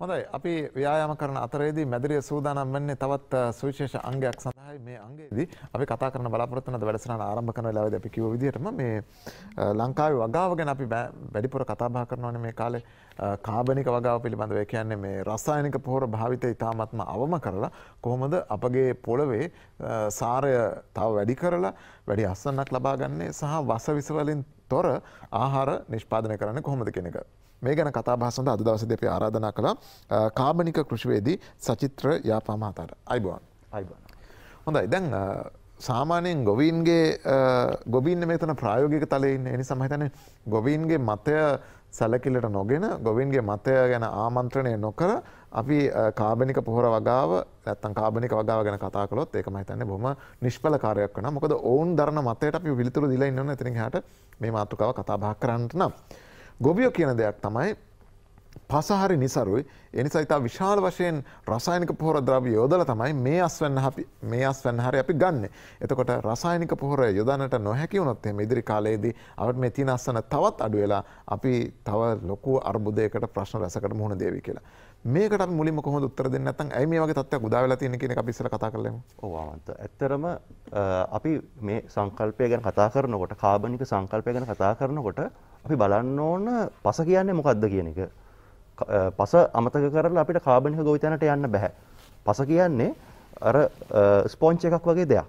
හොඳයි අපි ව්‍යායාම කරන අතරේදී මැදිරිය සූදානම් වෙන්නේ තවත් සුවිශේෂ අංගයක් සඳහායි මේ අංගයේදී අපි කතා කරන බලාපොරොත්තු වෙන වැඩසටහන ආරම්භ කරන වෙලාවේදී අපි කිව්ව විදිහටම මේ ලංකාවේ වගාව ගැන අපි වැඩිපුර කතා බහ කරනවානේ මේ කාලේ කාබනික වගාව පිළිබඳව ඒ කියන්නේ මේ රසායනික පොහොර භාවිතය ඉතාමත්ම අවම කරලා කොහොමද අපගේ පොළවේ සාරය තව වැඩි කරලා වැඩි අස්සන්නක් ලබා ගන්නේ සහ වස විස වලින් තොර ආහාර නිෂ්පාදනය කරන්නේ කොහොමද කියන එක මේ ගැන කතා බහසඳ අද දවස දෙපේ ආරාධනා කළා කාමනික කෘෂිවේදී සචිත්‍ර යාපාමහතාට අයිබවන් අයිබන්. හොඳයි දැන් සාමානයෙන් ගොවීන්ගේ ගොබීන්න මෙතන ප්‍රායෝගික තලයන්න එනි සමහිතන ගොවීන්ගේ මතය සැලකිලට නොගෙන ගොවින්ගේ මතය ගැන ආමන්ත්‍රණය නොකර අපි කාබනික පොහොර වගාව ඇත්තන් කාබනික වගාව ගැන කතා කළොත් ඒක මහිතන්නේ බොම නිෂ්පල කාරයක් වන මොකද ඔවුන් දරන මතයට අපි විිතුර දිලා ඉන්න ඇතින හට මේ මාතුකාව කතා භා කරන්නට නම්. ගොවියෝ කියන දෙයක් තමයි පසහරි නිසරුයි එනිසා ඉතා විශාල වශයෙන් රසායනික පොහොර ද්‍රව යෝදල තමයි මේ අස්වන්න මේ අස්වන්න හරි අපි ගන්න. එතකොට රසායනික පොහොර යොදන්නට නොහැකි වුණොත් එම ඉදිරි කාලයේදී අපට මේ තියෙන අස්සන තවත් අඩු වෙලා අපි තව ලොකු අර්බුදයකට ප්‍රශ්න රැසකට මුහුණ දෙවි කියලා. මේකට මුලින්ම කොහොමද උත්තර දෙන්නේ නැත්නම් ඇයි මේ වගේ තත්ත්වයක් උදා වෙලා තියෙන්නේ කියන එක අපි ඉස්සෙල්ලා කතා කරලෙමු. ඔව් ආමන්ත. ඇත්තරම අපි මේ සංකල්පය ගැන කතා කරනකොට කාබනික සංකල්පය ගැන කතා කරනකොට අපි බලන්න ඕන පස කියන්නේ මොකක්ද කියන එක. පස අමතක කරලා අපිට කාබනික ගොවිතැනට යන්න බෑ. පස කියන්නේ අර ස්පොංච් එකක් වගේ දෙයක්.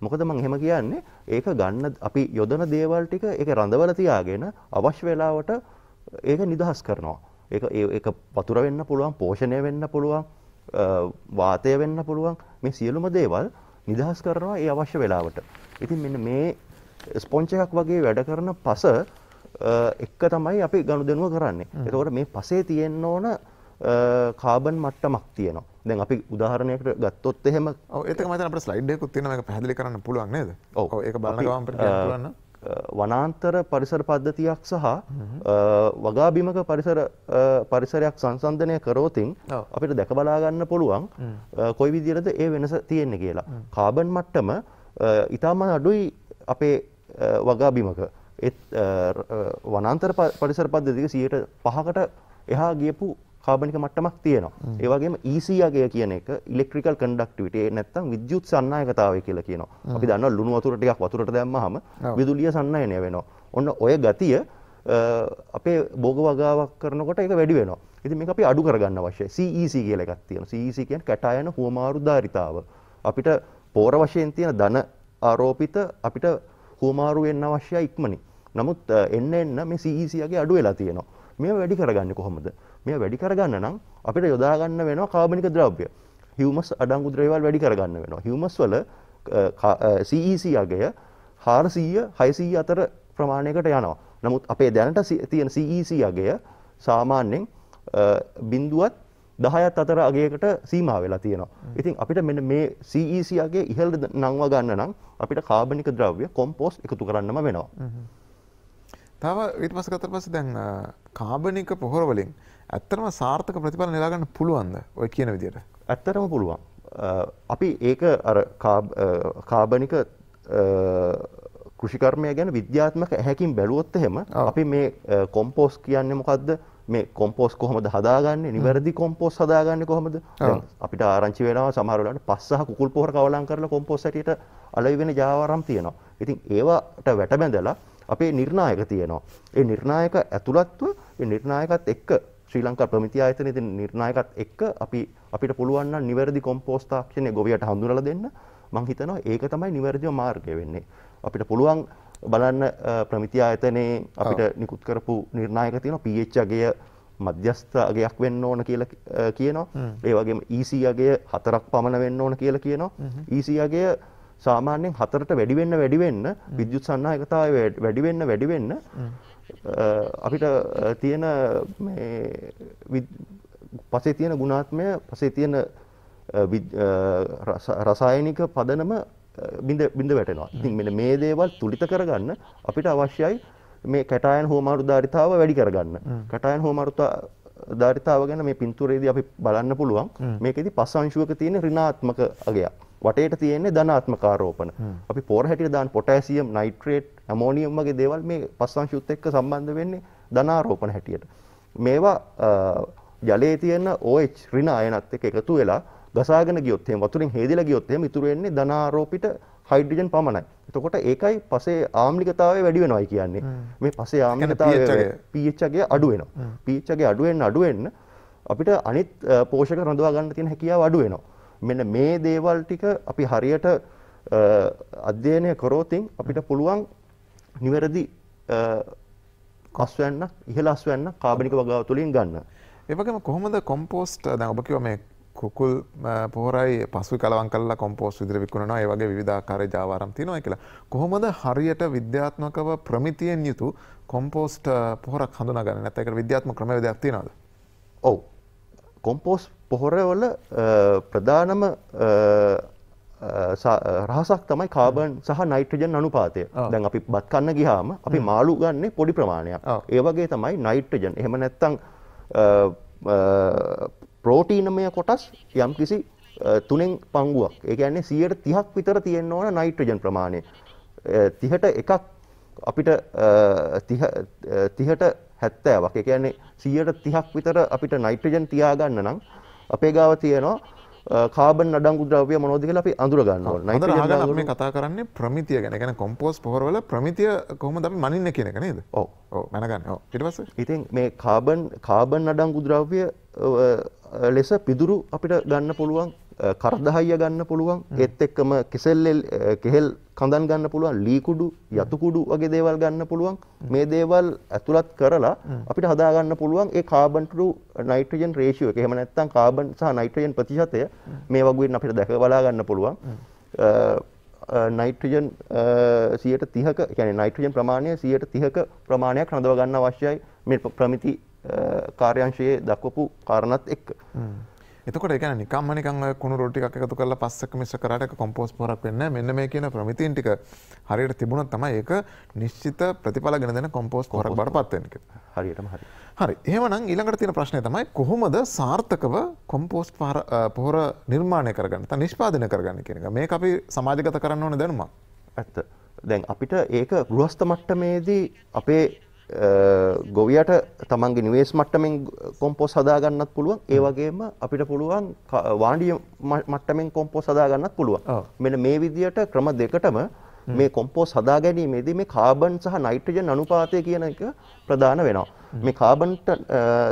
මොකද මම එහෙම කියන්නේ ඒක ගන්න අපි යොදන දේවල් ටික ඒක රඳවලා තියාගෙන අවශ්‍ය වෙලාවට ඒක නිදහස් කරනවා. එක වතුර වෙන්න පුළුවන් පෝෂණය වෙන්න පුළුවන් වාතය වෙන්න පුළුවන් මේ සියලුම දේවල් නිදහස් කරනවා ඒ අවශ්‍ය වෙලාවට. ඉතින් මෙන්න මේ ස්පොංච එකක් වගේ වැඩ කරන පස එක්ක තමයි අපි ගණු දෙනුව කරන්නේ. එතකොට මේ පසේ තියෙන්න ඕන කාබන් මට්ටමක් තියෙනවා. දැන් අපි උදාහරණයකට ගත්තොත් එහෙම ඒක මතන අපිට ස්ලයිඩ් එකකුත් තියෙනවා මේක පැහැදිලි කරන්න පුළුවන් නේද? ඔව් ඒක බලන ගමන් අපිට කියන්න පුළුවන් නේද? වනාන්තර පරිසර පද්ධතියක් සහ වගාබිමක පරිසරයක් සංසන්ධනය කරෝතින් අපිට දැකබලාගන්න පුළුවන් කොයි විදිරද ඒ වෙනස තියෙන්නේ කියලා. කාබන් මට්ටම ඉතාම අඩුයි අපේ වගාබිමක එත් වනන්තර පරිසර පද්ධතික සියයට පහකට එහා ගියපු කාබනික මට්ටමක් තියෙනවා. ඒ වගේම ECගේ කියන එක ඉලෙක්ට්‍රිකල් කන්ඩක්ටිවිටි ඒ නැත්තම් විද්‍යුත් සන්නායකතාවය කියලා කියනවා. අපි දන්නවා ලුණු වතුර ටිකක් වතුරට දැම්මහම විදුලිය සන්නායනය වෙනවා. ඔන්න ඔය ගතිය අපේ බෝග වගාවක් කරනකොට ඒක වැඩි වෙනවා. ඉතින් මේක අපි අඩු කරගන්න අවශ්‍යයි. CEC e කියලා එකක් තියෙනවා. CEC e කියන්නේ කැටායන හුවමාරු ධාරිතාව. අපිට පෝර වශයෙන් තියෙන ධන ආරෝපිත අපිට හුවමාරු වෙන්න අවශ්‍යයි ඉක්මනින්. නමුත් එන්න එන්න මේ CEC e ගේ අඩු වෙලා තියෙනවා. මේව වැඩි කරගන්නේ කොහොමද? මෙය වැඩි කරගන්න නම් අපිට යොදාගන්න වෙනවා කාබනික ද්‍රව්‍ය හිවමස් අඩංගු ද්‍රේවල් වැඩි කරගන්න වෙනවා හිවමස් වල CEC e අගය හාරසීය හයිසී අතර ප්‍රමාණයකට යනවා නමුත් අපේ දැනට තියෙන CEC e අගය සාමාන්‍යෙන් බින්දුවත් දහයත් අතර අගේකට සීමා වෙලා තියෙනවා ඉතින් අපිට මෙ මේ CEC අගේ ඉහල් නංව ගන්න නම් අපිට කාබනික ද්‍රව්‍ය කොම්පෝස්් එකතු කරන්නම වෙනවා තව විත්මස කතර පස දැන් කාබනික පොහොරවලින් ඇත්තටම සාර්ථක ප්‍රතිඵල නිලාගන්න පුළුවන්ද ඔය කියන විදියට. ඇත්තටම පුළුවන්. අපි ඒක අර කාබනික කෘෂිකර්මය ගැන විද්‍යාත්මක හැකින් බැලුවොත් එහෙම අපි මේ කොම්පෝස් කියන්නේ මොකක්ද මේ කොම්පෝස් කොහොමද හදාගන්නේ නිවැරදි කොම්පෝස් හදාගන්නේ කොහොමද අපිට ආරංචි වෙනවා සමහර වෙලාවට පස් සහ කුකුල් පොහොර කවලම් කරලා කොම්පෝස් හැටියට අලෙවි වෙන ජාවාරම් තියෙනවා. ඉතින් ඒවට වැටබැඳලා අපේ නිර්ණායක තියෙනවා. ඒ නිර්ණායක ඇතුළත්ව ඒ නිර්ණායකත් එක්ක ශ්‍රී ලංකා ප්‍රමිති ආයතනයේ තියෙන නිර්ණායකත් එක්ක අපි අපිට පුළුවන් නම් නිවැරදි කොම්පෝස්ට් තාක්ෂණය ගොවියට හඳුනලා දෙන්න මම හිතනවා ඒක තමයි නිවැරදිම මාර්ගය වෙන්නේ. අපිට පුළුවන් බලන්න ප්‍රමිති ආයතනයේ අපිට නිකුත් කරපු නිර්ණායක තියෙන PH අගය මධ්‍යස්ථ අගයක් වෙන්න ඕන කියලා කියනවා. ඒ වගේම EC අගය හතරක් පමණ වෙන්න ඕන කියලා කියනවා. EC අගය සාමාන්‍යයෙන් හතරට වැඩි වෙන්න වැඩි වෙන්න විද්‍යුත් සන්නායකතාවය වැඩි වෙන්න වැඩි වෙන්න අපිට තියෙන පසේ තියෙන ගුණාත්මය පසේ තියෙන රසායනික පදනම බිඳ බිඳ වැටෙනවා. ඉතින් මෙන්න මේ දේවල් තුලිත කරගන්න අපිට අවශ්‍යයි මේ කැටායන් හෝමාරු ධාරිතාව වැඩි කරගන්න. කැටායන් හෝමාරු ධාරිතාව ගැන මේ පින්තූරයේදී අපි බලන්න පුළුවන්. මේකෙදි පස් අංශුවක තියෙන ඍණාත්මක අගයක්. වටේට තියෙන්නේ ධනාත්මක ආරෝපණ. අපි පොර හැටියට දාන පොටෑසියම් නයිට්‍රේට් ඇමෝනියම් වගේ දේවල් මේ පස්වංශුත් එක්ක සම්බන්ධ වෙන්නේ ධනාරෝපණ හැටියට. මේවා ජලයේ තියෙන OH ඍණ අයනත් එක්ක එකතු වෙලා ගසාගෙන ගියොත් එහෙම වතුරෙන් හේදිලා ගියොත් එහෙම ඉතුරු වෙන්නේ ධනාරෝපිත හයිඩ්‍රජන් පමණයි. එතකොට ඒකයි පසේ ආම්ලිකතාවය වැඩි වෙනවයි කියන්නේ. මේ පසේ ආම්ලිකතාවය pH එකේ අඩු වෙනවා. pH එකේ අඩු වෙන්න අඩු වෙන්න අපිට අනිත් පෝෂක රඳවා ගන්න තියෙන හැකියාව අඩු වෙනවා. මෙන්න මේ දේවල් ටික අපි හරියට අධ්‍යයනය කරෝතින් අපිට පුළුවන් නිවැරදි කස්වැන්න ඉහලස්වැන්න කාබනික වගාව තුළින් ගන්න. ඒවගේම කොහොමද කොම්පෝස්ට් දැන් ඔබ කිව්ව මේ කුකුල් පොහොරයි පසු කලවන් කල්ලා කොම්පෝස්ට් විදිහට විකුණනවා ඒ වගේ විවිධාකාරයේ ජාවාරම් තියෙනවා කියලා. කොහොමද හරියට විද්‍යාත්මකව ප්‍රමිතියෙන් යුතු කොම්පෝස්ට් පොහොරක් හඳුනාගන්නේ? නැත්නම් ඒකට විද්‍යාත්මක ක්‍රමවේදයක් තියෙනවද? ඔව්. කොම්පෝස්ට් පොහොරවල ප්‍රධානම රහසක් තමයි කාබන් සහ නයිට්‍රජන් අනුපාතය දැන් අපි බත් කන්න ගිහාම අපි මාළු ගන්න පොඩි ප්‍රමාණයක් ඒ වගේ තමයි නයිට්‍රජන් එහෙම නැත්තං ප්‍රෝටීනමය කොටස් යම් කිසි තුනෙන් පංගුවක් ඒකන්නේ සියයට තිහක් විතර තියෙන්න්න ඕන නයිට්‍රජන් ප්‍රමාණය තිහට එකක් අපිට තිහට හැත්තෑවක් එකන්නේ සියයට තිහක් විතර අපිට නයිට්‍රජන් තියාගන්න නම් අපේ ගාව තියෙනවා කාබන් අඩංගු ද්‍රව්‍ය මොනෝද කියලා අපි අඳුර ගන්න ඕනේ. නයිට්‍රජන් අඳුර මේ කතා කරන්නේ ප්‍රමිතිය ගැන. කියන්නේ කොම්පෝස්ට් පොහොරවල ප්‍රමිතිය කොහොමද අපි මනින්නේ කියන එක නේද? ඔව්. ඔව් මනගන්න. ඔව්. ඊට පස්සේ ඉතින් මේ කාබන් කාබන් අඩංගු ද්‍රව්‍ය ලෙස පිදුරු අපිට ගන්න පුළුවන් කරදහයිය ගන්න පුළුවන් ඒත් එක්කම කෙසෙල් කෙහෙල් කඳන් ගන්න පුළුවන් ලීකුඩු යතුකුඩු වගේ දේවල් ගන්න පුළුවන් මේ දේවල් ඇතුළත් කරලා අපිට හදා ගන්න පුළුවන් ඒ කාබන් ටු නයිට්‍රජන් රේෂියෝ එක. එහෙම නැත්නම් කාබන් සහ නයිට්‍රජන් ප්‍රතිශතය මේ වගුවෙන් අපිට දැක බලා ගන්න පුළුවන්. නයිට්‍රජන් 130ක කියන්නේ නයිට්‍රජන් ප්‍රමාණය 130ක ප්‍රමාණයක් රඳව ගන්න අවශ්‍යයි මේ ප්‍රමිති කාර්යංශයේ දක්වපු කාරණාත් එක්ක. එතකොට ගැන නිකම්ම නිකං කුණු රොටික් එකතු කරලා පස්සක් මිස කරට කොම්පෝස් පොරක් වෙන්න මෙන්න මේ කියන ප්‍රමිතින් ටික හරියට තිබුණ තමයි ඒක නිශ්චිත ප්‍රතිඵල ගෙන දෙන කොම්පෝස් කොරක් බට පත්වෙනක හරියටම හරි හරි ඒමනම් ඊළඟට තියෙන ප්‍රශ්නය තමයි කොහොමද සාර්ථකව කොම්පෝස්් පොහොර නිර්මාණය කරගන්න නිෂ්පාදන කරගන්න කියෙනක මේ අපි සමාජගත කරන්න ඕන දැනුමක් ඇත්ත දැන් අපිට ඒක ගෘහස්ත මට්ටමේදී අපේ ගොවියට තමන්ගේ නිවේස් මට්ටමෙන් කොම්පෝස් හදාගන්නත් පුළුවන් ඒ වගේම අපිට පුළුවන් වාණ්ඩිය මට්ටමෙන් කොම්පෝස් හදාගන්නත් පුළුවන් මෙන්න මේ විදියට ක්‍රම දෙකටම මේ කොම්පෝස් හදා ගැනීමේදී මේ කාබන් සහ නයිට්‍රජන් අනුපාතය කියන එක ප්‍රධාන වෙනවා මේ කාබන්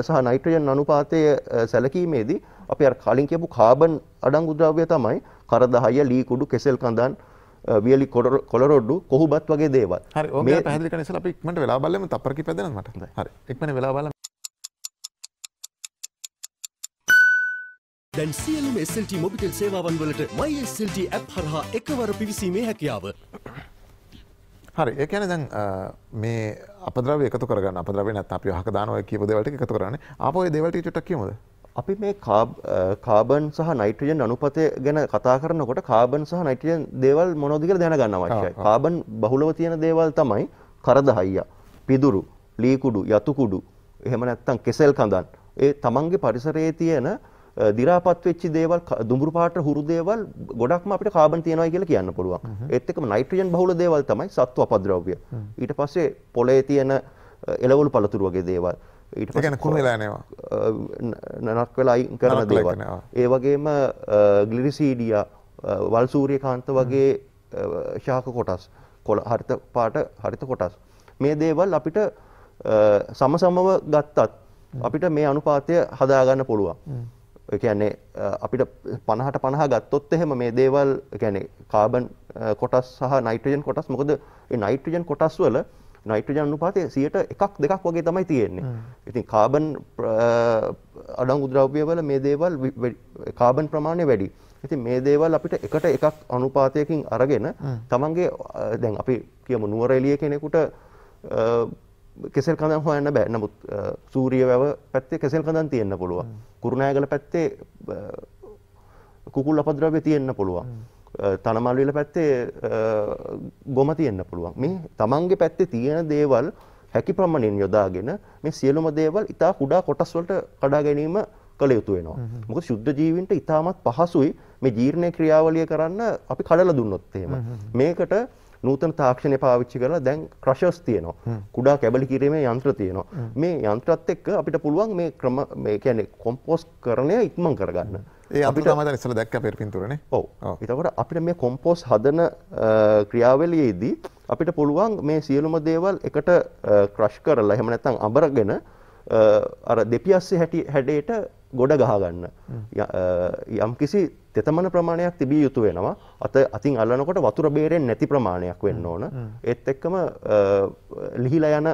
සහ නයිට්‍රජන් අනුපාතය සැලකීමේදී අපි අර කලින් කියපු කාබන් අඩංගු ද්‍රව්‍ය තමයි කර 10 ලී කුඩු කෙසෙල් කඳන් වියලි කොලරොඩ්ඩු කොහුබත් වගේ දේවල් හරි පැදිලි නිසල අපික්මට වෙලා බලම තපරකි පැදනට හරි එක්මන වෙලා බල දැන් සියලුම SLT මොබිටල් සේවාවන් වලට MySLT ඇප් හරහා එකවර පිවිසීමේ හැකියාව. හරි ඒකන දැන් මේ අපද්‍රව එකතු කරගන්න අපද්‍රව නැත් අපි හක දානව කියප දෙවලට එකතු කරන්න අපෝ දෙවලට චුට්ටක් කියමුද අපි මේ කාබන් සහ නයිට්‍රජන් අනුපතය ගැන කතා කරනකොට කාබන් සහ නයිට්‍රජන් දේවල් මොනවද කියලා දැනගන්න අවශ්‍යයි. කාබන් බහුලව තියෙන දේවල් තමයි කරදහයිය, පිදුරු, ලී කුඩු, යතු කුඩු, එහෙම නැත්නම් කෙසෙල් කඳන්. ඒ තමන්ගේ පරිසරයේ තියෙන දි รา පත් වෙච්ච දේවල් දුඹුරු පාට හුරු දේවල් ගොඩක්ම අපිට කාබන් තියෙනවා කියලා කියන්න පුළුවන්. ඒත් එක්කම නයිට්‍රජන් බහුල දේවල් තමයි සත්ව අපද්‍රව්‍ය. ඊට පස්සේ පොළේ තියෙන එළවලු පළතුරු වගේ දේවල්. ඊට ගැන කුණවෙලානවා නනක් වෙලා අයින් කරන දේවල් ඒ වගේම ගලිරිසීඩිය වල්සූරිය කාන්ත වගේ ශාක කොටස් කොළ හරිත පාට හරිත කොටස් මේ දේවල් අපිට සම සමව ගත්තත් අපිට මේ අනුපාතය හදාගන්න පුළුවන් කියන්නේ අපිට පණහට පණහ ගත්තොත් එහෙම මේ දේවල් ගැන කාබන් කොටස් සහ නයිට්‍රජන් කොටස් මොකද නයිට්‍රජන් කොටස් වල නයිට්‍රජන් අනුපාතය 100ට එකක් දෙකක් වගේ තමයි තියෙන්නේ. ඉතින් කාබන් අඩංගු ද්‍රව්‍යවල මේ දේවල් කාබන් ප්‍රමාණය වැඩි. ඉතින් මේ දේවල් අපිට එකට එකක් අනුපාතයකින් අරගෙන තමන්ගේ දැන් අපි කියමු නුවර එළිය කෙනෙකුට කෙසෙල් කඳන් හොයන්න බෑ. නමුත් සූරිය වැව පැත්තේ කෙසෙල් කඳන් තියෙන්න පුළුවන්. කුරුණෑගල පැත්තේ කුකුල් අපද්‍රව්‍ය තියෙන්න පුළුවන්. තනමල්විල පැත්තේ ගොම තියෙන්න්න පුළුවන් මේ තමන්ගේ පැත්තේ තියෙන දේවල් හැකි ප්‍රමණින් යොදාගෙන මේ සියලුම දේවල් ඉතා කුඩා කොටස්වලට කඩා ගැනීම කළ යුතු වෙනවා මොක ශුද්ධ ජීවින්ට ඉතාමත් පහසුයි මේ ජීර්ණය ක්‍රියාවලිය කරන්න අපි කඩල දුන්නොත් එහෙම මේකට නූතන තාක්ෂණය පාවිච්චි කරලා දැන් ක්‍රෂර්ස් තියෙනවා. කුඩා කැබලි කිරීමේ යන්ත්‍ර තියෙනවා. මේ යන්ත්‍රත් එක්ක අපිට පුළුවන් මේ ක්‍රම මේ කියන්නේ කොම්පෝස්ට් කරණය ඉක්මන් කරගන්න. ඒ අපිට තමයි ඉස්සලා දැක්ක පෙර පින්තූරනේ. ඔව්. එතකොට අපිට මේ කොම්පෝස්ට් හදන ක්‍රියාවලියේදී අපිට පුළුවන් මේ සියලුම දේවල් එකට ක්‍රෂ් කරලා එහෙම නැත්නම් අබරගෙන අර දෙපියස්සේ හැටි හැඩයට ගොඩ ගහගන්න යම් කිසි තෙතමන ප්‍රමාණයක් තිබිය යුතු වෙනවා අත අතින් අල්ලනකොට වතුර බේරෙන් නැති ප්‍රමාණයක් වෙන්න ඕන ඒත් එක්කම ලිහිල යන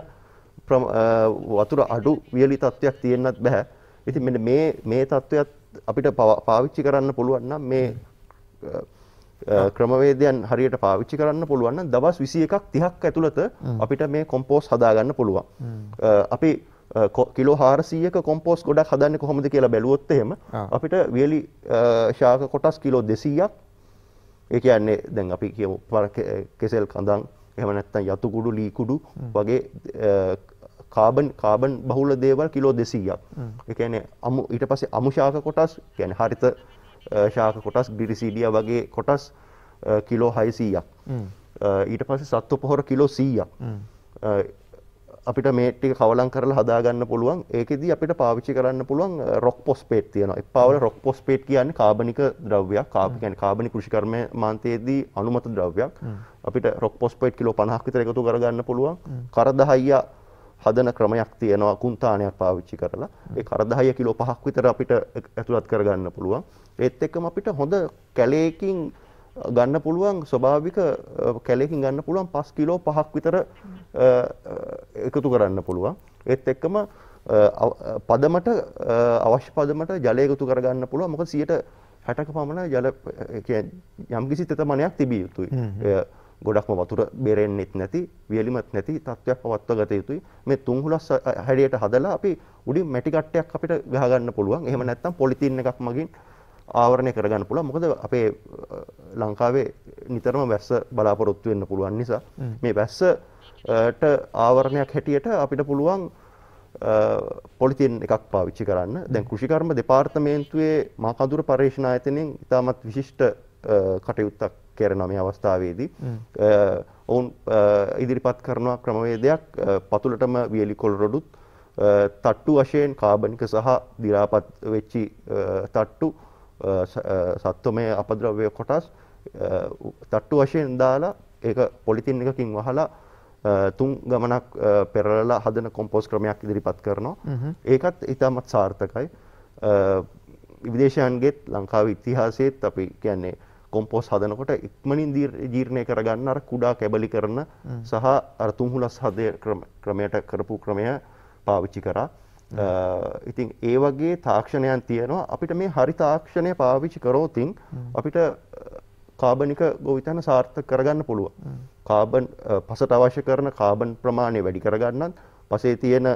වතුර අඩු වියලි තත්ත්වයක් තියෙන්න්නත් බැහැ ඉති මෙ මේ මේ තත්ත්වයත් අපිට පාවිච්චි කරන්න පුළුවන්න මේ ක්‍රමවේදයන් හරියට පාවිච්චි කරන්න පුළුවන්න දවස් විසිය එකක් තිහක් ඇතුළත අපිට මේ කොම්පෝස් හදාගන්න පුළුවන් අපි කිලෝ හාරසීයක කොම්පෝස් ගොඩක් හදන්න කොහොමද කියලා බැලුවොත් එහෙම අපිට වියලි ශාක කොටස් කිලෝ දෙසීයක් ඒ කියන්නේ දැන් අපි කියමු කෙසෙල් කඳන් එහෙම නැත්නම් යතු කුඩු ලී කුඩු වගේ කාබන් කාබන් බහුල දේවල් කිලෝ 200ක්. ඒ කියන්නේ අමු ඊට පස්සේ අමු ශාක කොටස් කියන්නේ හරිත ශාක කොටස් ගිරිසීඩියා වගේ කොටස් කිලෝ 600ක්. ඊට පස්සේ සත්ව පොහොර කිලෝ 100ක්. අපිට මේ ටික කවලම් කරලා හදා ගන්න පුළුවන්. ඒකෙදී අපිට පාවිච්චි කරන්න පුළුවන් රොක් පොස්පේට් තියෙනවා. එපාවල රොක් පොස්පේට් කියන්නේ කාබනික ද්‍රව්‍යයක්. කාබ කියන්නේ කාබනික කෘෂිකර්ම මාන්තයේදී අනුමත ද්‍රව්‍යයක්. අපිට රොක් පොස්පේට් කිලෝ 50ක් විතර එකතු කරගන්න පුළුවන්. කරදහයියා හදන ක්‍රමයක් තියෙනවා කුන්තානයක් පාවිච්චි කරලා ඒ කරදහය කිලෝ පහක් විතර අපිට ඇතුළත් කරගන්න පුළුවන් ඒත් එක්කම අපිට හොඳ කැලේකින් ගන්න පුළුවන් ස්වභාවික කැලෙකින් ගන්න පුළුවන් 5 කිලෝ 5ක් විතර එකතු කරන්න පුළුවන්. ඒත් එක්කම පදමට අවශ්‍ය පදමට ජලය එකතු කරගන්න පුළුවන්. මොකද 60ක පමණ ජල යම්කිසි තෙතමනයක් තිබිය යුතුයි. ගොඩක්ම වතුර බෙරෙන්නෙත් නැති, වියලිමත් නැති තත්ත්වයක් පවත්වා ගත යුතුයි. මේ තුන් හුලස් හැඩයට හදලා අපි උඩින් මැටි කට්ටයක් අපිට ගහ ගන්න පුළුවන්. එහෙම නැත්නම් පොලිතීන් එකක් මගින් ආවරණය කරගන්න පුළුවන් මොකද අපේ ලංකාවේ නිතරම වැස්ස බලාපොරොත්තු වෙන්න පුළුවන් නිසා මේ වැස්සට ආවරණයක් හැටියට අපිට පුළුවන් පොලිතින් එකක් පාවිච්චි කරන්න දැන් කෘෂිකර්ම දෙපාර්තමේන්තුවේ මාකඳුර පර්යේෂණ ආයතනයෙන් ඉතාමත් විශිෂ්ට කටයුත්තක් කරන මේ අවස්ථාවේදී ඔවුන් ඉදිරිපත් කරනවා ක්‍රමවේදයක් පතුලටම වියලි කොළ රොඩුත් තට්ටු වශයෙන් කාබනික සහ දිරාපත් වෙච්චි තට්ටු සත්වමය අපද්‍රව්‍ය කොටස් තට්ටු වශයෙන් දාලා ඒක පොලිතින් එකකින් වහලා තුන් ගමනක් පෙරලලා හදන කොම්පෝස් ක්‍රමයක් ඉදිරිපත් කරනවා. ඒකත් ඉතාමත් සාර්ථකයි. විදේශයන්ගේත් ලංකාව ඉතිහාසයේත් අපි කියන්නේ කොම්පෝස් හදනකොට ඉක්මනින් ජීර්ණය කරගන්න අර කුඩා කැබලි කරන සහ අර තුම්හුලස් හදය ක්‍රමයට කරපු ක්‍රමය පාවිච්චි කරා. ඉතින් ඒ වගේ තාක්ෂණයන් තියෙනවා අපිට මේ හරි තාක්ෂණය පාවිච්චි කරෝතින් අපිට කාබනික ගොවිතැන සාර්ථක කරගන්න පුළුවන්. කාබන් පසට අවශ්‍ය කරන කාබන් ප්‍රමාණය වැඩි කරගන්නත් පසේ තියෙන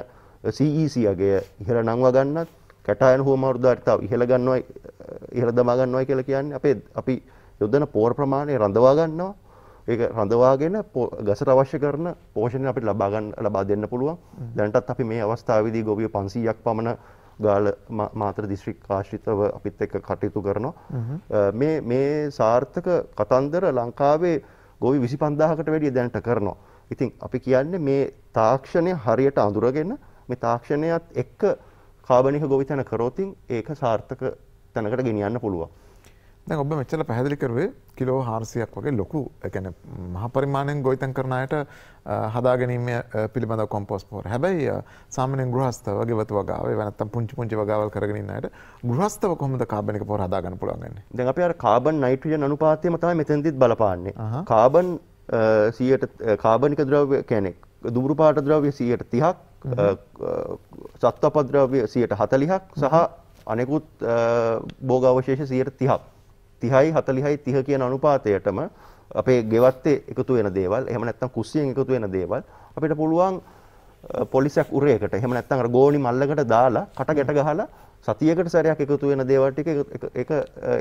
සීසිගේ ඉහළ නංව ගන්නත් කැටයන් හෝමවරුදාර්තාව ඉහළ ගන්නවා ඉහළ දමා ගන්නවා කියලා කියන්නේ අපේ අපි යොදන පෝර ප්‍රමාණය රඳවා ගන්නවා ඒක රඳවාගෙන ගසට අවශ්‍ය කරන පෝෂණ අපිට ලබාගන්න ලබා දෙන්න පුළුවන් දැනටත් අපි මේ අවස්ථාවදී ගොවිය පන්සීයක් පමණ ගාල මාතර දිස්ත්‍රික් ආශ්‍රිතව අපිත් එක්ක කටයුතු කරනවා මේ මේ සාර්ථක කතන්දර ලංකාවේ ගොවි විසි පන්දාහකට වැඩිය දැනට කරනවා ඉතින් අපි කියන්නේ මේ තාක්ෂණය හරියට අඳුරගෙන මේ තාක්ෂණයත් එක්ක කාබනික ගොවිතැන කරෝතින් ඒක සාර්ථක තැනකට ගෙනියන්න පුළුවන් දැ ඔබ මෙච්චල පැහදිලිකරුවේ කිලෝ හාරසියක් වගේ ලොකු එකැන මහ පරිමාණයෙන් ගොයිතන් කරනයට හදාගැනීම පිළිබඳ කොම්පොස්පෝර් හැබැයි සාමනෙන් ගෘහස්ත වගේ වතු වගාව වනත්තම් පුංචි පුංචි වගාවල් කරගෙනන්නයට ගෘහස්තව කොමද කාබනික පොර හදාගන්න පුළුවන්ගන්න දෙ අප කාබන් නයිට්‍රිය අනුපාතය මතම මෙතැදිත් බලපාන්නේ කාබන් සියට කාබනික ද්‍රව්‍ය කැනෙක් දුරු පාට ද්‍රව්‍ය සියයට තිහක් සත්ව පද්‍රව්‍ය සියයට හතලිහක් සහ අනෙකුත් බෝගවශේෂ සියයට තිහක් 30යි 40යි 30 කියන අනුපාතයටම අපේ ගෙවත්තේ එකතු වෙන දේවල් එහෙම නැත්නම් කුස්සියෙන් එකතු වෙන දේවල් අපිට පුළුවන් පොලිසයක් උරයකට එහෙම නැත්නම් අර ගෝණි මල්ලකට දාලා කට ගැට ගහලා සතියකට සැරයක් එකතු වෙන දේවල් ටික එක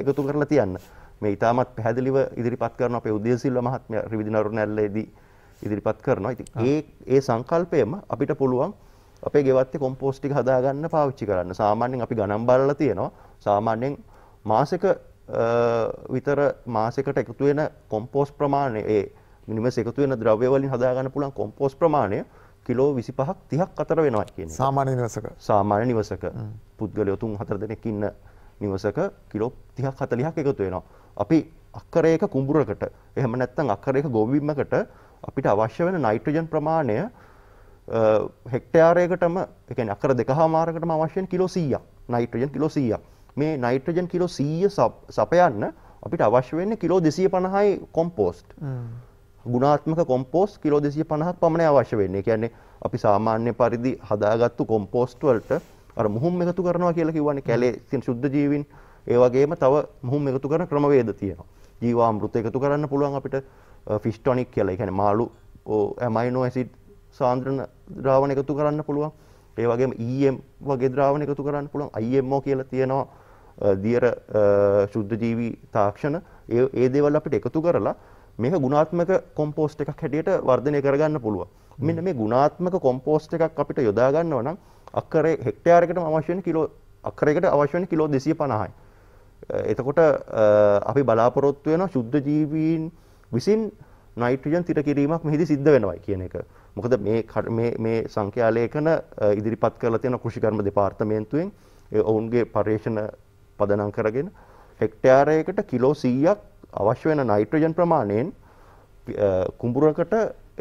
එකතු කරලා තියන්න. මේ ඊටමත් පැහැදිලිව ඉදිරිපත් කරන අපේ උදේසිල්ව මහත්මයා රිවිදිනරුණැල්ලේදී ඉදිරිපත් කරනවා. ඉතින් ඒ ඒ සංකල්පයම අපිට පුළුවන් අපේ ගෙවත්තේ කොම්පෝස්ට් ටික හදාගන්න පාවිච්චි කරන්න. සාමාන්‍යයෙන් අපි ගණන් බලලා තියෙනවා. සාමාන්‍යයෙන් මාසෙක විතර මාසකට එකතු වෙන කොම්පෝස් ප්‍රමාණය ඒ මිනිමස් එකතු වෙන ද්‍රව්‍ය වලින් හදා ගන්න පුළුවන් කොම්පෝස් ප්‍රමාණය කිලෝ 25ක් 30ක් අතර වෙනවා කියන්නේ. සාමාන්‍ය නිවසක. සාමාන්‍ය නිවසක. පුද්ගලයෝ තුන් හතර දෙනෙක් ඉන්න නිවසක කිලෝ 30ක් 40ක් එකතු වෙනවා. අපි අක්කරයක කුඹුරකට එහෙම නැත්නම් අක්කරයක ගොවිබිමකට අපිට අවශ්‍ය වෙන නයිට්‍රජන් ප්‍රමාණය හෙක්ටයාරයකටම එකන අකර දෙකහා මාරකටම අවශ්‍යයෙන් කිලෝ සීයක් නයිට්‍රජන් කිලෝ සීයක් මේ නයිට්‍රජන් කිලෝ සීය සපයන්න අපිට අවශ්‍ය වෙන්න කිලෝ දෙසිය පණහයි කොම්පෝස්ට් ගුණාත්මක කොම්පෝස් කිලෝ දෙසිය පණහක් පමණ අවශ්‍ය වෙන්නේ කියන්නේ අපි සාමාන්‍ය පරිදි හදාගත්තු කොම්පෝස්ට් වලට අර මුහුම් එකතු කරනවා කියලා කිව්වන්නේ කැලේ තියෙන සුද්ධ ජීවීන් ඒ වගේම තව මුහුම් එකතු කරන ක්‍රමවේද තියෙනවා ජීවාමෘත එකතු කරන්න පුළුවන් අපිට ෆිෂ් ටොනික් කියලා කියන්නේ මාළු ඇමයිනෝ ඇසිඩ් සාන්ද්‍රණ ද්‍රාවණ එකතු කරන්න පුළුවන් ඒ වගේම EM වගේ ද්‍රාවණ එකතු කරන්න පුළුවන් IMO කියලා තියෙනවා දියර ශුද්ධජීවී තාක්ෂණ ඒ දේවල් අපිට එකතු කරලා මේක ගුණාත්මක කොම්පෝස්ට් එකක් හැටියට වර්ධනය කරගන්න පුළුව මෙන්න මේ ගුණාත්මක කොම්පෝස්ට් එකක් අපිට යොදාගන්න වනම් අක්කරේ හෙක්ටයාරකට අවශ්‍යන කිලෝ අක්කරකට අවශ්‍යන කිලෝ දෙසිය පණහයි එතකොට අපි බලාපොරොත්තු වෙන ශුද්ධ ජීවීන් විසින් නයිට්‍රජන් තිර කිරීමක් මෙහිදි සිද්ධ වෙනවයි කියන එක. මොකද මේ මේ සංඛ්‍යාලේඛන ඉදිරිපත් කරලා තියෙන කෘෂිකර්ම දෙපාර්තමේන්තුවෙන් ඔවුන්ගේ පර්යේෂණ පදනම් කරගෙන හෙක්ටයාරයකට කිලෝ සීයක් අවශ්‍ය වෙන නයිට්‍රජන් ප්‍රමාණයෙන් කුඹුරකට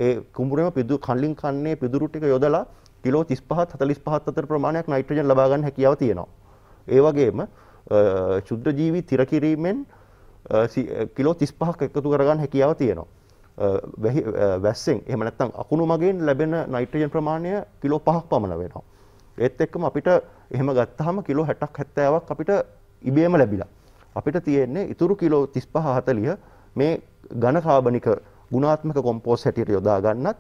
ඒ කුඹුරම පිදු කල්ලින් කන්නේ පිදුරු ටික යොදලා කිලෝ 35 45 අතර ප්‍රමාණයක් නයිට්‍රජන් ලබා ගන්න හැකියාව තියෙනවා. ඒ වගේම ශුද්ධ ජීවි තිර කිරීමෙන් කිලෝ 35ක් එකතු කරගන්න හැකියාව තියෙනවා. වැස්සෙන් එහෙම නැත්නම් අකුණු මගෙන් ලැබෙන නයිට්‍රජන් ප්‍රමාණය කිලෝ 5ක් පමණ වෙනවා. ඒත් එක්කම අපිට එහෙම ගත්තාම කිලෝ 60ක් 70ක් අපිට ඉබේම ලැබිලා. අපිට තියෙන්නේ ඉතුරු කිලෝ 35 40 මේ ඝන කාබනික ගුණාත්මක කොම්පෝස්ට් හැටියට යොදා ගන්නත්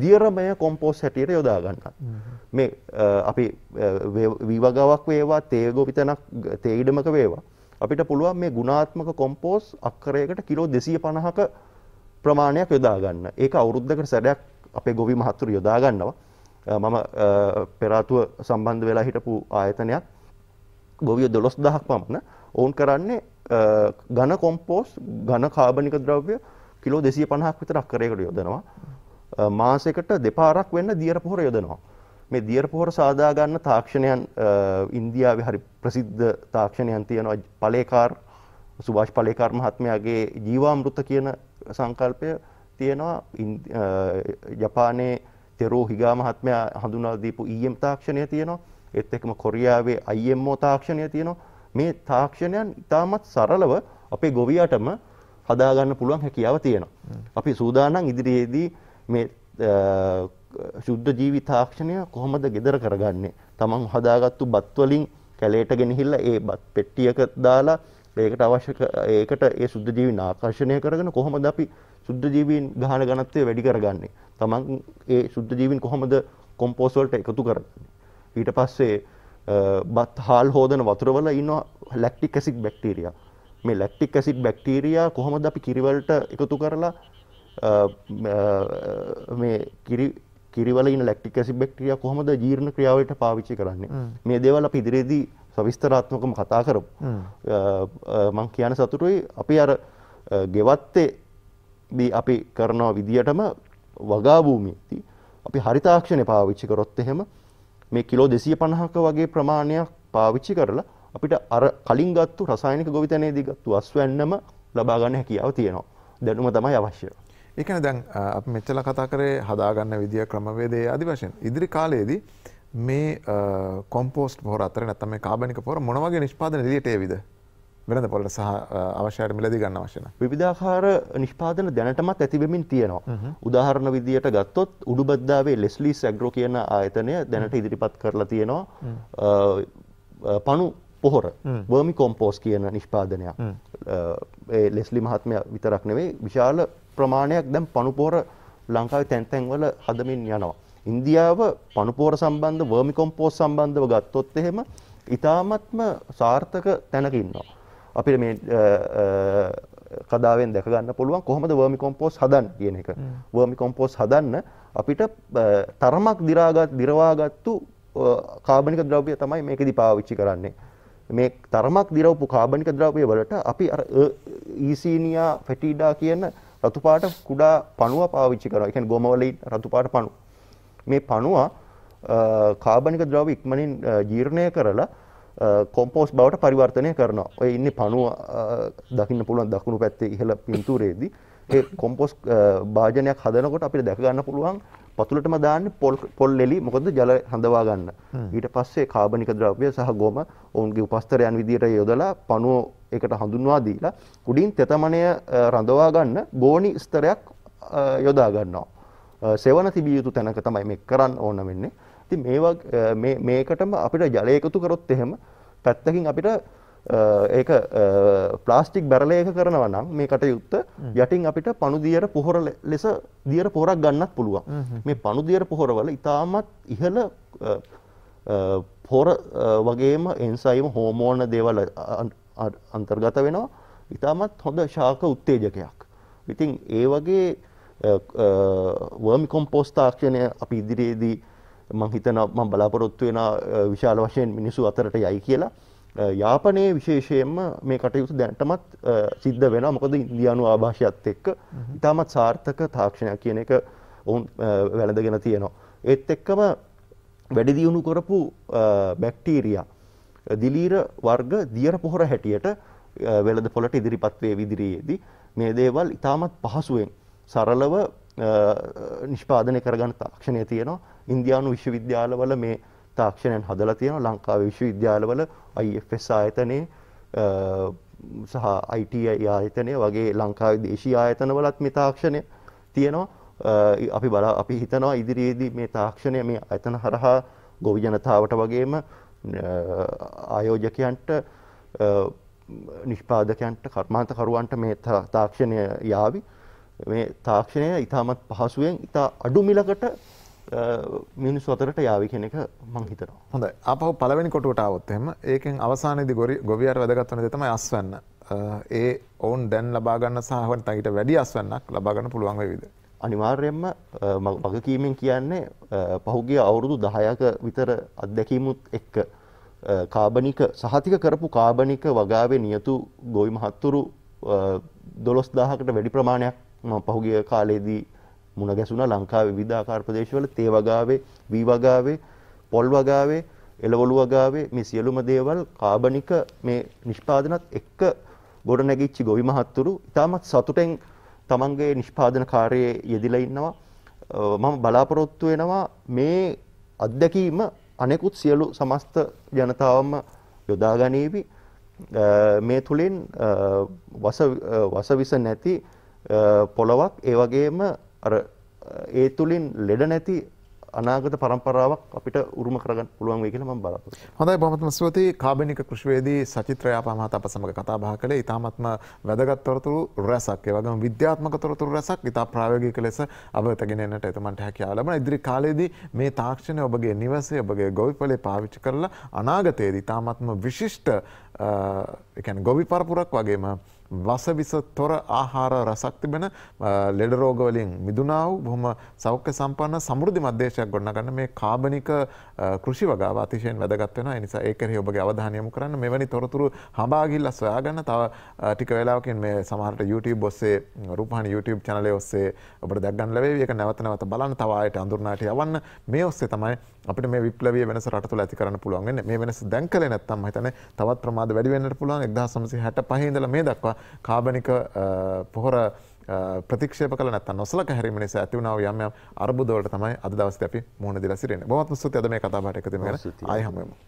දියරමය කොම්පෝස්ට් හැටියට යොදා ගන්නත්. මේ අපි විවගාවක් වේවා තේගෝවිතනක් තේඩමක වේවා. අපිට පුළුවන් මේ ගුණාත්මක කොම්පෝස් අක්කරයකට කිලෝ 250ක ප්‍රමාණයක් යොදා ගන්න. ඒක අවුරුද්දකට සැරයක් අපේ ගොවි මහතුරු යොදා ගන්නවා. මම පෙරාතුව සම්බන්ධ වෙලා හිටපු ආයතනයක් ගොවිය දොළොස් දහක් පමණ ඔවුන් කරන්නේ ඝන කොම්පෝස් ඝන කාබනික ද්‍රව්‍ය කිලෝ 250ක් විතර අක්කරයකට යොදනවා මාසයකට දෙපාරක් වෙන්න දියර පොහොර යොදනවා මේ දියර පොහොර සාදා ගන්න තාක්ෂණයන් ඉන්දියාවේ හරි ප්‍රසිද්ධ තාක්ෂණයන් තියෙනවා පලේකාර් සුභාෂ් පලේකාර් මහත්මයාගේ ජීවාමෘත කියන සංකල්පය තියෙනවා ජපානයේ තෙරෝ හිගා මහත්මයා හඳුනා දීපු EM තාක්ෂණය තියෙනවා ඒත් එක්කම කොරියාවේ IMO තාක්ෂණය තියෙනවා මේ තාක්ෂණයන් ඉතාමත් සරලව අපේ ගොවියටම හදාගන්න පුළුවන් හැකියාව තියෙනවා අපි සූදානම් ඉදිරියේදී මේ ශුද්ධ ජීවි තාක්ෂණය කොහොමද gedara කරගන්නේ තමන් හදාගත්තු බත් වලින් කැලේට ගෙනහිල්ලා ඒ බත් පෙට්ටියක දාලා ඒකට අවශ්‍ය ඒකට ඒ සුද්ධ ජීවීන් ආකර්ෂණය කරගෙන කොහොමද අපි සුද්ධ ජීවීන් ගහන ඝනත්වය වැඩි කරගන්නේ? තමන් ඒ සුද්ධ ජීවීන් කොහොමද කොම්පෝස්ට් වලට එකතු කරන්නේ? ඊට පස්සේ බත් හාල් හෝදන වතුරවල ඉන්න ලැක්ටික් ඇසික් බැක්ටීරිය මේ ලැක්ටික් ඇසික් බැක්ටීරයා කොහොමද අපි කිරිවලට එකතු කරලා මේ කිරිවල ලෙක්ටික් ඇසි බෙක්ටිය කොහොමද ජීර්ණ ක්‍රියාවට පාවිච්චි කරන්නේ මේ දේවල් අපි ඉදිරියේදී සවිස්තරාත්මකම කතා කරමු මං කියන සතුටුයි අපි අර ගෙවත්තේ දී අපි කරනවා විදියටම වගා භූමියේදී අපි හරිතාක්ෂණය පාවිච්චි කරොත් එහෙම මේ කිලෝ දෙසිය පණහක වගේ ප්‍රමාණයක් පාවිච්චි කරලා අපිට අර කලින් ගත්තු රසායනික ගොවිතැනේදී ගත්තු අස්වැන්නම ලබා ගන්න හැකියාව තියෙනවා. දැනුම තමයි අවශ්‍ය. ඒකන දැන් අප මෙච්චල කතා කරේ හදාගන්න විදිිය ක්‍රමවේදේ අධි වශයෙන් ඉදිරි කාලයේදී මේ කොම්පෝස්ට හොර අතර නැතම කාබනික පොර මොනවගේ නිෂ්පාදන දිට ඒවිද වෙනද පොලට සහ අවශ්‍යයට මිලදී ගන්න වශන. විධාකාර නිෂ්පාදන දැනටමත් ඇතිවෙමින් තියෙනවා. උදාහරණ විදියට ගත්තොත් උඩුබද්දාවේ ලෙස්ලි සැග්‍රෝ කියන ආයතනය දැනට ඉදිරිපත් කරලා තියෙනවා පණු පොහොර බර්මි කොම්පෝස් කියන නිෂ්පාදනයක් ලෙස්ලි මහත්මය විතරක් නෙවේ විශාල ප්‍රමාණයක් දැම් පණුපෝර ලංකාව තැන්තැන්වල හදමින් යනවා. ඉන්දියාව පණුපෝර සම්බන්ධ වර්මි කොම්පෝස් සම්බන්ධව ගත්තොත් එහෙම ඉතාමත්ම සාර්ථක තැනකින්නවා. අපිට මේ කදාවෙන් දැකගන්න පුළුවන් කොහොමද වර්මි කොම්පෝස් හදන්න කියන එක. වර්මි කොම්පෝස් හදන්න අපිට තරමක් දිරාගත් දිරවාගත්තු කාබනික ද්‍රව්‍ය තමයි මේකෙදි පාවිච්චි කරන්නේ. මේ තරමක් දිරවපු කාබනික ද්‍රව්‍ය වලට අපි අර ඊසීනියා ෆැටිඩා කියන රතු පාට කුඩා පණුව පාවිච්චි කරනවා. ඒ කියන්නේ ගොම වලින් රතු පාට පණුව. මේ පණුව කාබනික ද්‍රව්‍ය ඉක්මනින් ජීර්ණය කරලා කොම්පෝස් බවට පරිවර්තනය කරනවා ඔය ඉන්න පනුව දකින්න පුළුවන් දකුණු පැත්තේ ඉහළ පින්තුරේදී ඒ කොම්පෝස් භාජනයක් හදනකොට අපිට දැකගන්න පුළුවන් පතුලටම දාන්න පොල් එලි මොකද ජල හඳවා ගන්න ඊට පස්සේ කාබනික ද්‍රව්‍ය සහ ගොම ඔවුන්ගේ උපස්තරයන් විදියට යොදලා පනුව එකට හඳුන්වා දීලා කුඩින් තෙතමනය රඳවා ගන්න ගෝනි ස්තරයක් යොදා ගන්නවා සෙවන තිබිය යුතු තැනක තමයි මේ කරන්න ඕන වෙන්නේ ඉතින් මේවා මේකටම අපිට ජලය එකතු කරොත් එහෙම පැත්තකින් අපිට ඒක ප්ලාස්ටික් බැරලයක කරනවා නම් මේ කටයුත්ත යටින් අපිට පණුදියට පොහොර ලෙස දියර පොරක් ගන්නත් පුළුවන් මේ පණුදියට පොහොරවල ඉතාමත් ඉහළ පොර වගේම එන්සයිම හෝමෝන දේවල් අන්තර්ගත වෙනවා ඉතාමත් හොඳ ශාක උත්තේජකයක් ඉතින් ඒ වගේ වර්මි කොම්පෝස් තාක්ෂණය අපි ඉදිරියේදී මං හිතනවා මම බලාපොරොත්තු වෙන විශාල වශයෙන් මිනිස්සු අතරට යයි කියලා. යාපනයේ විශේෂයෙන්ම මේ කටයුතු දැනටමත් සිද්ධ වෙනවා. මොකද ඉන්දියානු ආభాෂයත් එක්ක ඉතාමත් සාර්ථක තාක්ෂණයක් කියන එක ඔවුන් වැළඳගෙන තියෙනවා. ඒත් එක්කම වැඩි දියුණු කරපු බැක්ටීරියා දිලීර වර්ග දියර පොහොර හැටියට වෙළඳ පොළට ඉදිරිපත් වේ විදිරියේදී මේ දේවල් ඉතාමත් පහසුවෙන් සරලව නිෂ්පාදනය කරගන්න තාක්ෂණය තියෙනවා ඉන්දියානු විශ්වවිද්‍යාලවල මේ තාක්ෂණයන් හදලා තියෙනවා ලංකාවේ විශ්වවිද්‍යාලවල IFS ආයතනයේ සහ IT ආයතනය වගේ ලංකාවේ දේශීය ආයතනවලත් මේ තාක්ෂණය තියෙනවා අපි බල අපි හිතනවා ඉදිරියේදී මේ තාක්ෂණය මේ ආයතන හරහා ගොවි ජනතාවට වගේම ආයෝජකයන්ට නිෂ්පාදකයන්ට කර්මාන්තකරුවන්ට මේ තාක්ෂණය යාවි මේ තාක්ෂණය ඉතාමත් පහසුවෙන් ඉතා අඩු මිලකට මිනිස් අතරට යාවි කෙනෙක මං හිතනවා. හොඳයි. ආපහු පළවෙනි කොටුවට ආවොත් එහෙම ඒකෙන් අවසානයේදී ගොරි ගොවියාට වැදගත් වෙන දේ තමයි අස්වැන්න. ඒ ඔවුන් දැන් ලබා ගන්න සාහවන තයිට වැඩි අස්වැන්නක් ලබා ගන්න පුළුවන් වේවිද? අනිවාර්යයෙන්ම වගකීමෙන් කියන්නේ පහුගිය අවුරුදු 10ක විතර අත්දැකීමුත් එක්ක කාබනික සහතික කරපු කාබනික වගාවේ නියතු ගොවි මහත්තුරු 12000කට වැඩි ප්‍රමාණයක් මම පහුගිය කාලේදී මුණ ගැසුණා ලංකාවේ විවිධාකාර ප්‍රදේශවල තේ වගාවේ, වී වගාවේ, පොල් වගාවේ, එළවලු වගාවේ මේ සියලුම දේවල් කාබනික මේ නිෂ්පාදනත් එක්ක ගොඩනැගිච්ච ගොවි මහත්තුරු ඉතාමත් සතුටෙන් තමන්ගේ නිෂ්පාදන කාර්යයේ යෙදිලා ඉන්නවා. මම බලාපොරොත්තු වෙනවා මේ අත්දැකීම අනෙකුත් සියලු සමස්ත ජනතාවම යොදා ගනීවි. මේ තුලින් වස විස නැති පොළොවක් ඒ වගේම අර ඒ තුළින් ලෙඩ නැති අනාගත පරම්පරාවක් අපිට උරුම කරගන්න පුළුවන් වෙයි කියලා මම බලාපොරොත්තු වෙනවා. හොඳයි බොහොමත්ම ස්තුතියි කාබනික කෘෂිවේදී සචිත්‍ර යාපා මහතා අප සමග කතා බහ කළේ. ඊටාත්ම වැදගත් තොරතුරු රැසක්. ඒ වගේම විද්‍යාත්මක තොරතුරු රැසක් ඊටා ප්‍රායෝගික ලෙස අවතගෙන එන්නට එතුමන්ට හැකියාව ලැබුණා. ඉදිරි කාලයේදී මේ තාක්ෂණය ඔබගේ නිවසේ ඔබගේ ගොවිපලේ පාවිච්චි කරලා අනාගතයේදී ඊටාත්ම විශිෂ්ට එකැන ගොවි පරපුරක් වගේම වස විස තොර ආහාර රසක් තිබෙන ලෙඩරෝගවලින් මිදුනාව බොහොම සෞඛ්‍ය සම්පන්න සමෘධි මධ්‍යේශයක් ගොන්නගන්න මේ කාබනික කෘෂි වගාව අතිශයෙන් වැදගත් වෙනවා. ඒ නිසා ඒ කෙරෙහි ඔබගේ අවධානය යොමු කරන්න. මෙවැනි තොරතුරු හඹා ගිහිල්ලා සොයාගන්න. තව ටික වෙලාවකින් මේ සමහරට YouTube ඔස්සේ රූපවාහිනී YouTube channel ඔස්සේ ඔබට දැක් ගන්න ලැබෙවි. ඒක නැවත නැවත බලන්න. තව ආයෙත් අඳුරනාට යවන්න. මේ ඔස්සේ තමයි අපිට මේ විප්ලවීය වෙනස රට තුළ ඇති කරන්න පුළුවන් වෙන්නේ. මේ වෙනස දැන් කළේ නැත්නම් මම හිතන්නේ තවත් ප්‍රමාද වැඩි වෙන්නට පුළුවන් 1965 ඉඳලා මේ දක්වා කාබනික පොහොර ප්‍රතික්ෂේප කළ නැත්නම් නොසලක හැරීම නිසා ඇති වුණා වූ යම් යම් අර්බුද වලට තමයි අද දවසේ අපි මුහුණ දීලා සිටින්නේ. බොහොම ස්තුතියි අද මේ කතාබහට එකතු වෙන. ආයෙ හමු වෙමු.